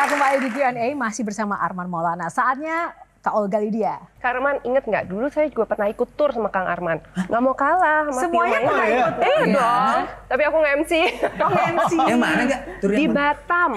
Ya kembali di Q&A masih bersama Arman Maulana. Saatnya Kak Olga Lydia. Kak Arman, inget nggak dulu saya juga pernah ikut tour sama Kang Arman. Nggak mau kalah sama Semuanya pernah ikut. Iya eh, dong. Tapi aku nggak mc Kok nggak mc Yang eh, mana nggak? Di Batam.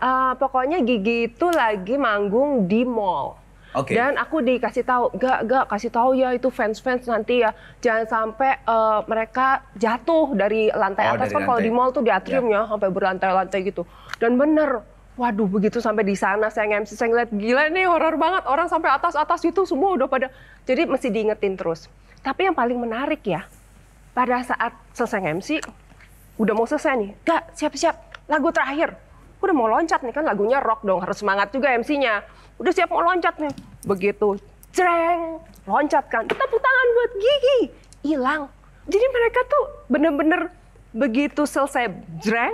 Uh, pokoknya Gigi itu lagi manggung di mall. Okay. Dan aku dikasih tahu, gak gak kasih tahu ya itu fans-fans nanti ya, jangan sampai uh, mereka jatuh dari lantai oh, atas dari kan kalau di mall tuh di atrium yeah. ya sampai berlantai-lantai gitu. Dan bener, Waduh, begitu sampai di sana saya ngemsi, saya ngeliat gila ini, horor banget orang sampai atas-atas itu semua udah pada jadi mesti diingetin terus. Tapi yang paling menarik ya, pada saat selesai ngemsi, udah mau selesai nih, gak siap-siap lagu terakhir. Udah mau loncat nih kan lagunya rock dong, harus semangat juga MC-nya. Udah siap mau loncat nih. Begitu jreng, loncat kan. Tepuk tangan buat Gigi. Hilang. Jadi mereka tuh bener-bener begitu selesai jreng,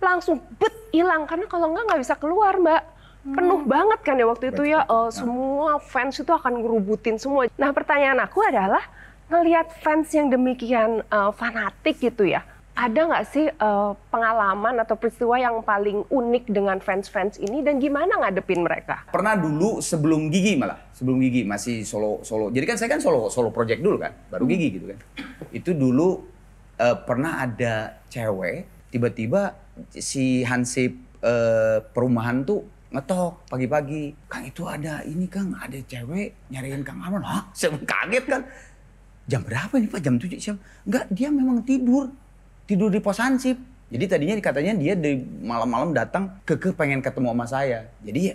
langsung bet hilang karena kalau enggak nggak bisa keluar mbak hmm. penuh banget kan ya waktu itu ya uh, semua fans itu akan ngerubutin semua nah pertanyaan aku adalah ngelihat fans yang demikian uh, fanatik gitu ya ada nggak sih uh, pengalaman atau peristiwa yang paling unik dengan fans-fans ini dan gimana ngadepin mereka? Pernah dulu sebelum Gigi malah, sebelum Gigi masih solo solo. Jadi kan saya kan solo solo project dulu kan, baru hmm. Gigi gitu kan. Itu dulu uh, pernah ada cewek tiba-tiba si Hansip uh, perumahan tuh ngetok pagi-pagi. Kang itu ada ini Kang, ada cewek nyariin Kang Arman. Hah? Saya kaget kan. Jam berapa ini Pak? Jam 7 siang? Enggak, dia memang tidur. Tidur di pos Hansip. Jadi tadinya katanya dia di malam-malam datang ke pengen ketemu sama saya. Jadi ya,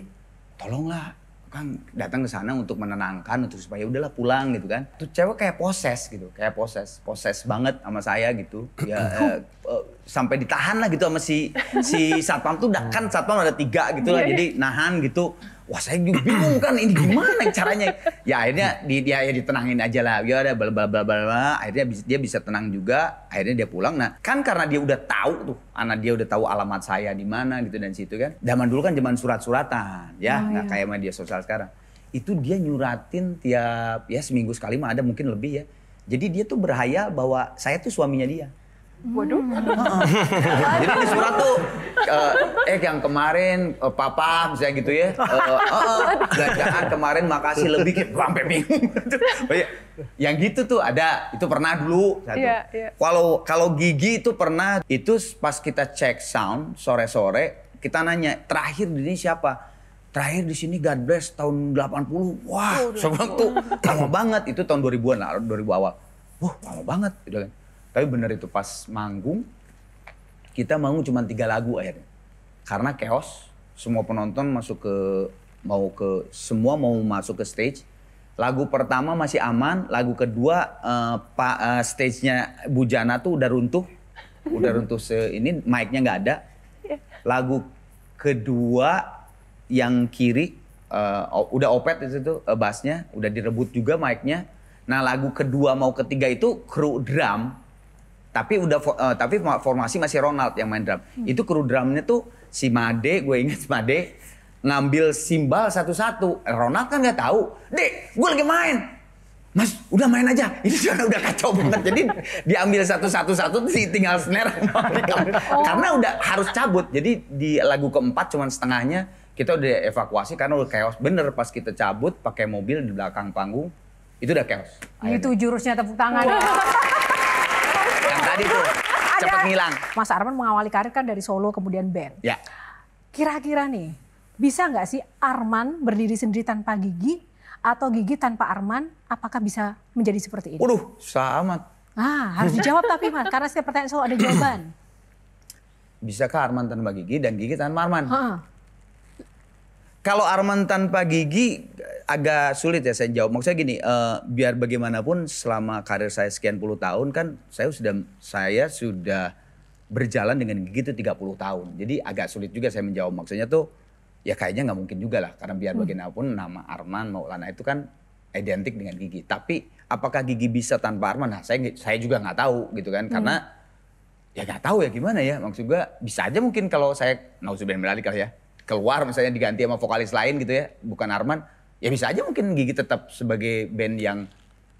tolonglah Kang datang ke sana untuk menenangkan untuk supaya udahlah pulang gitu kan. Tuh cewek kayak poses gitu, kayak poses, poses banget sama saya gitu. Ya eh, eh sampai ditahan lah gitu sama si si satpam tuh dah kan satpam ada tiga gitu lah yeah, iya. jadi nahan gitu wah saya juga bingung kan ini gimana ya caranya ya akhirnya di, dia ya ditenangin aja lah ya ada bla bla bla bla akhirnya dia bisa tenang juga akhirnya dia pulang nah kan karena dia udah tahu tuh anak dia udah tahu alamat saya di mana gitu dan situ kan zaman dulu kan zaman surat-suratan ya oh, nggak iya. kayak media sosial sekarang itu dia nyuratin tiap ya seminggu sekali mah ada mungkin lebih ya jadi dia tuh berhayal bahwa saya tuh suaminya dia Waduh. Hmm. Jadi di surat tuh eh, eh yang kemarin uh, papa misalnya gitu ya. Uh, uh, kemarin makasih lebih gitu sampai bingung. Iya. yang gitu tuh ada itu pernah dulu satu. Iya, iya. Kalau kalau gigi itu pernah itu pas kita cek sound sore-sore kita nanya terakhir di sini siapa? terakhir di sini God bless tahun 80. Wah, oh, sebelum tuh lama banget itu tahun 2000-an, 2000 awal. Wah, lama banget gitu kan. Tapi bener itu pas manggung kita mau cuma tiga lagu akhirnya. Karena chaos, semua penonton masuk ke mau ke semua mau masuk ke stage. Lagu pertama masih aman, lagu kedua uh, eh, pak uh, eh, stage-nya Bujana tuh udah runtuh. Udah runtuh se ini mic-nya nggak ada. Lagu kedua yang kiri uh, udah opet itu situ bassnya, udah direbut juga mic-nya. Nah lagu kedua mau ketiga itu kru drum tapi udah uh, tapi formasi masih Ronald yang main drum. Hmm. Itu kru drumnya tuh si Made, gue inget si Made ngambil simbal satu-satu. Eh, Ronald kan nggak tahu. Dek, gue lagi main. Mas, udah main aja. Ini suara udah kacau banget. Jadi diambil satu-satu satu sih tinggal snare. Oh. Karena udah harus cabut. Jadi di lagu keempat cuman setengahnya kita udah evakuasi karena udah chaos bener pas kita cabut pakai mobil di belakang panggung itu udah chaos. Itu jurusnya tepuk tangan. Wow yang tadi tuh. Cepat ngilang. Mas Arman mengawali karir kan dari solo kemudian band. Ya. Kira-kira nih, bisa nggak sih Arman berdiri sendiri tanpa gigi atau gigi tanpa Arman? Apakah bisa menjadi seperti ini? Waduh, sama. Ah, harus dijawab tapi Mas, karena setiap pertanyaan selalu ada jawaban. Bisakah Arman tanpa gigi dan gigi tanpa Arman? Ha. Kalau Arman tanpa gigi agak sulit ya saya jawab. Maksudnya gini, uh, biar bagaimanapun selama karir saya sekian puluh tahun kan saya sudah saya sudah berjalan dengan gigi itu 30 tahun. Jadi agak sulit juga saya menjawab. Maksudnya tuh ya kayaknya nggak mungkin juga lah karena biar hmm. bagaimanapun nama Arman Maulana itu kan identik dengan gigi. Tapi apakah gigi bisa tanpa Arman? Nah, saya saya juga nggak tahu gitu kan karena hmm. ya nggak tahu ya gimana ya. Maksud gue bisa aja mungkin kalau saya nauzubillah kali ya keluar misalnya diganti sama vokalis lain gitu ya, bukan Arman ya bisa aja mungkin Gigi tetap sebagai band yang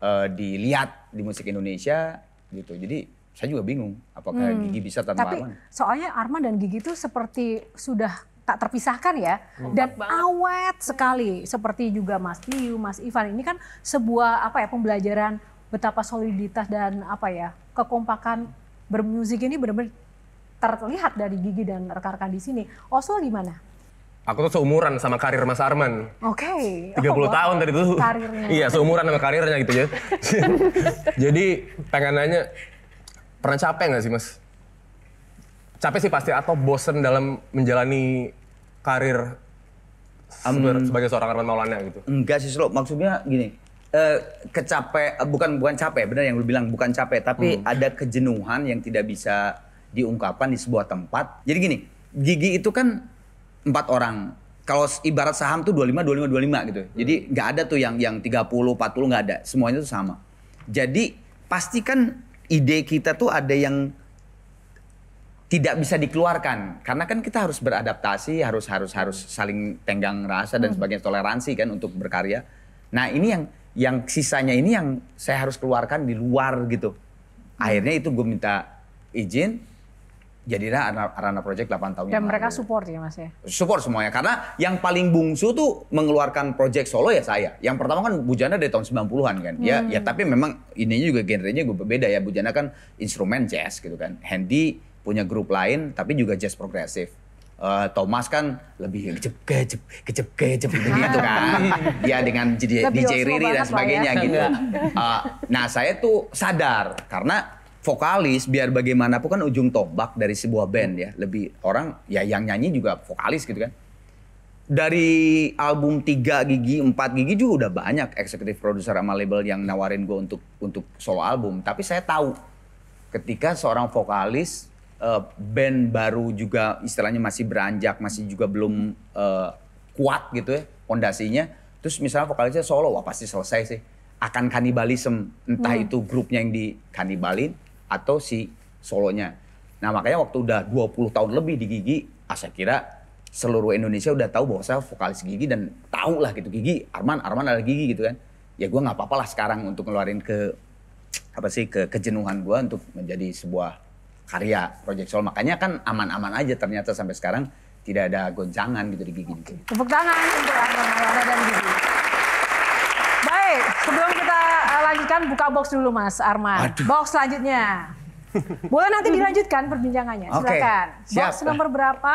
uh, dilihat di musik Indonesia gitu. Jadi saya juga bingung apakah hmm. Gigi bisa tanpa Tapi, Arman. Soalnya Arma dan Gigi itu seperti sudah tak terpisahkan ya hmm. dan banget. awet sekali seperti juga Mas Piu, Mas Ivan ini kan sebuah apa ya pembelajaran betapa soliditas dan apa ya kekompakan bermusik ini benar-benar terlihat dari Gigi dan rekan-rekan di sini. Oslo gimana? Aku tuh seumuran sama karir Mas Arman. Oke. Okay. 30 oh, wow. tahun tadi tuh. Karirnya. Iya, seumuran sama karirnya gitu ya. Jadi pengen nanya, pernah capek gak sih Mas? Capek sih pasti atau bosen dalam menjalani karir um, sebagai seorang Arman Maulana gitu? Enggak sih, Slo. Maksudnya gini, eh, kecapek eh, bukan bukan capek, benar yang lu bilang bukan capek, tapi hmm. ada kejenuhan yang tidak bisa diungkapkan di sebuah tempat. Jadi gini, gigi itu kan empat orang. Kalau ibarat saham tuh 25 25 25 gitu. Hmm. Jadi nggak ada tuh yang yang 30 40 nggak ada. Semuanya tuh sama. Jadi pastikan ide kita tuh ada yang tidak bisa dikeluarkan karena kan kita harus beradaptasi, harus harus harus saling tenggang rasa dan hmm. sebagainya toleransi kan untuk berkarya. Nah, ini yang yang sisanya ini yang saya harus keluarkan di luar gitu. Hmm. Akhirnya itu gue minta izin jadilah Arana, Project 8 tahun Dan yang mereka lalu. support ya mas ya? Support semuanya, karena yang paling bungsu tuh mengeluarkan project solo ya saya. Yang pertama kan Bujana dari tahun 90-an kan. Hmm. Ya, ya hmm. tapi memang ininya juga genrenya gue berbeda ya. Bujana kan instrumen jazz gitu kan. Handy punya grup lain tapi juga jazz progresif. Uh, Thomas kan lebih kecep kecep kecep kecep gitu kan ah. dia dengan DJ, DJ Riri dan ya. sebagainya ya. gitu uh, nah saya tuh sadar karena vokalis biar bagaimanapun kan ujung tombak dari sebuah band ya. Lebih orang ya yang nyanyi juga vokalis gitu kan. Dari album 3 gigi, 4 gigi juga udah banyak eksekutif produser sama label yang nawarin gue untuk untuk solo album. Tapi saya tahu ketika seorang vokalis uh, band baru juga istilahnya masih beranjak, masih juga belum uh, kuat gitu ya pondasinya. Terus misalnya vokalisnya solo, wah pasti selesai sih akan kanibalisme entah hmm. itu grupnya yang di kanibalin atau si solonya. Nah makanya waktu udah 20 tahun lebih di Gigi, ah saya kira seluruh Indonesia udah tahu bahwa saya vokalis Gigi dan tahu lah gitu Gigi, Arman, Arman adalah Gigi gitu kan. Ya gue nggak apa-apa lah sekarang untuk ngeluarin ke apa sih ke kejenuhan gue untuk menjadi sebuah karya Project Soul. Makanya kan aman-aman aja ternyata sampai sekarang tidak ada goncangan gitu di Gigi. Tepuk tangan untuk Arman Arman dan Gigi. Oke, sebelum kita eh, lanjutkan buka box dulu Mas Arman. Aduh. Box selanjutnya. Boleh nanti dilanjutkan perbincangannya. Silakan. Okay, Box nomor berapa?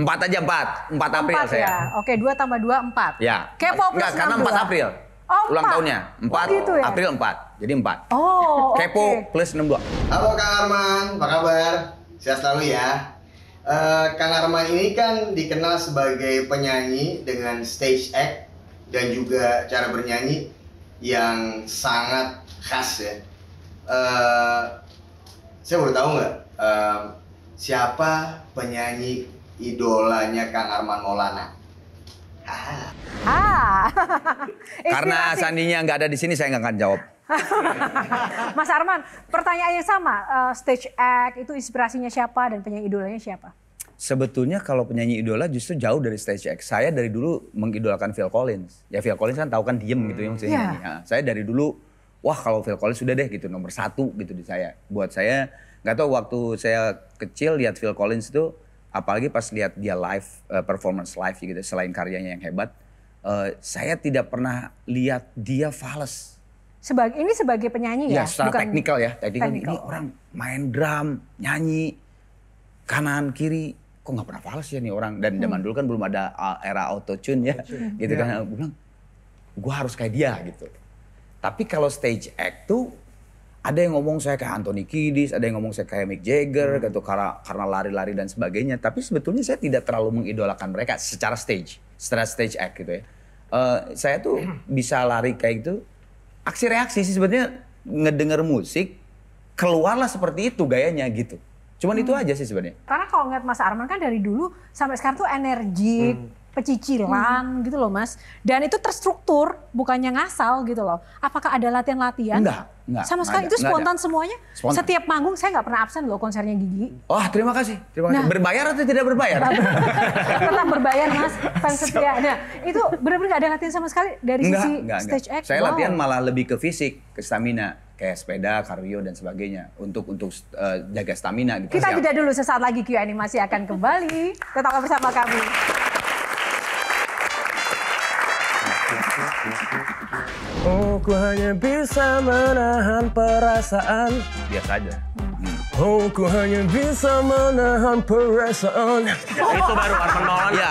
Empat aja empat. Empat April empat, saya. Ya. Oke, dua tambah dua empat. Ya. Kepo plus Enggak, karena empat April. Oh, ulang tahunnya. empat oh, gitu ya? April empat. Jadi empat. Oh, Kepo plus enam dua. Halo Kak Arman, apa kabar? Sehat selalu ya. Uh, eh, Kang Arman ini kan dikenal sebagai penyanyi dengan stage act dan juga cara bernyanyi yang sangat khas ya. Uh, saya baru tahu nggak uh, siapa penyanyi idolanya Kang Arman Maulana? Ah. ah. Karena Sandinya nggak ada di sini saya nggak akan jawab. Mas Arman, pertanyaan yang sama, uh, stage act itu inspirasinya siapa dan penyanyi idolanya siapa? sebetulnya kalau penyanyi idola justru jauh dari stage act. Saya dari dulu mengidolakan Phil Collins. Ya Phil Collins kan tahu kan diem hmm. gitu yang maksudnya. Hmm, yeah. Iya. Ya, saya dari dulu, wah kalau Phil Collins sudah deh gitu nomor satu gitu di saya. Buat saya nggak tahu waktu saya kecil lihat Phil Collins itu, apalagi pas lihat dia live uh, performance live gitu selain karyanya yang hebat, uh, saya tidak pernah lihat dia fals. Sebagai ini sebagai penyanyi ya, ya secara bukan teknikal ya, teknikal ini orang main drum, nyanyi kanan kiri kok nggak pernah fals ya nih orang dan hmm. zaman dulu kan belum ada era auto tune ya auto gitu yeah. kan gue ya. bilang gue harus kayak dia gitu tapi kalau stage act tuh ada yang ngomong saya kayak Anthony Kiedis, ada yang ngomong saya kayak Mick Jagger hmm. gitu karena karena lari-lari dan sebagainya. Tapi sebetulnya saya tidak terlalu mengidolakan mereka secara stage, secara stage act gitu ya. Uh, saya tuh hmm. bisa lari kayak itu, Aksi reaksi sih sebetulnya ngedenger musik keluarlah seperti itu gayanya gitu. Cuman hmm. itu aja sih sebenarnya. Karena kalau ngeliat Mas Arman kan dari dulu sampai sekarang tuh energi, hmm. pecicilan hmm. gitu loh Mas. Dan itu terstruktur, bukannya ngasal gitu loh. Apakah ada latihan-latihan? Enggak, enggak. Sama sekali itu spontan enggak semuanya. Spontan. Setiap manggung saya nggak pernah absen loh konsernya Gigi. Wah, oh, terima kasih. Terima kasih. Nah, berbayar atau tidak berbayar? Tetap berbayar Mas, fans setia. Nah, itu benar-benar nggak ada latihan sama sekali dari enggak, sisi enggak, stage act. Saya wow. latihan malah lebih ke fisik, ke stamina kayak sepeda, kardio dan sebagainya untuk untuk uh, jaga stamina gitu. Kita jeda dulu sesaat lagi Q animasi akan kembali. Tetaplah bersama kami. Oh, ku hanya bisa menahan perasaan. Biasa aja. Hmm. Oh, ku hanya bisa menahan perasaan. Ya, Itu baru Arman Maulana. Ya.